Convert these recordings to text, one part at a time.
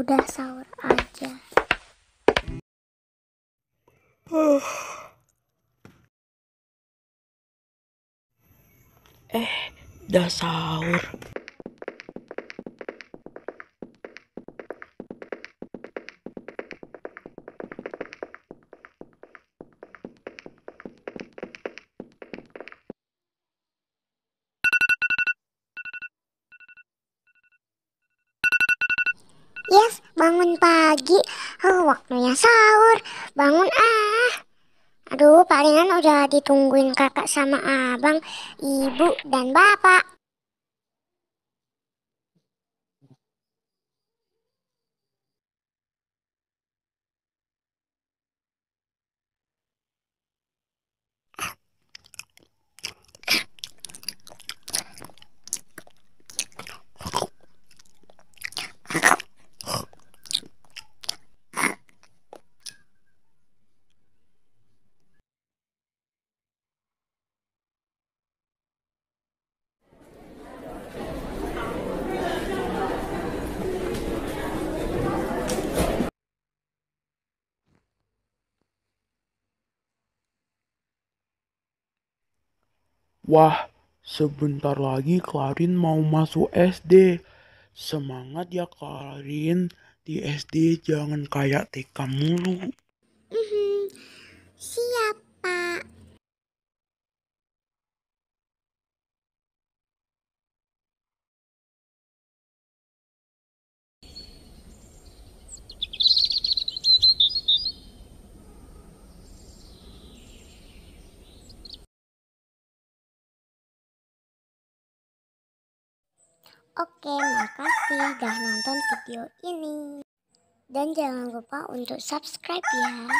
Udah sahur aja. Eh, udah sahur. bangun pagi. Oh, waktunya sahur. Bangun ah. Aduh, palingan udah ditungguin kakak sama abang, ibu, dan bapak. Wah, sebentar lagi Klarin mau masuk SD. Semangat ya Klarin, di SD jangan kayak TK mulu. Oke, makasih udah nonton video ini. Dan jangan lupa untuk subscribe ya.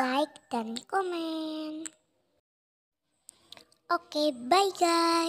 Like dan komen. Oke, bye guys.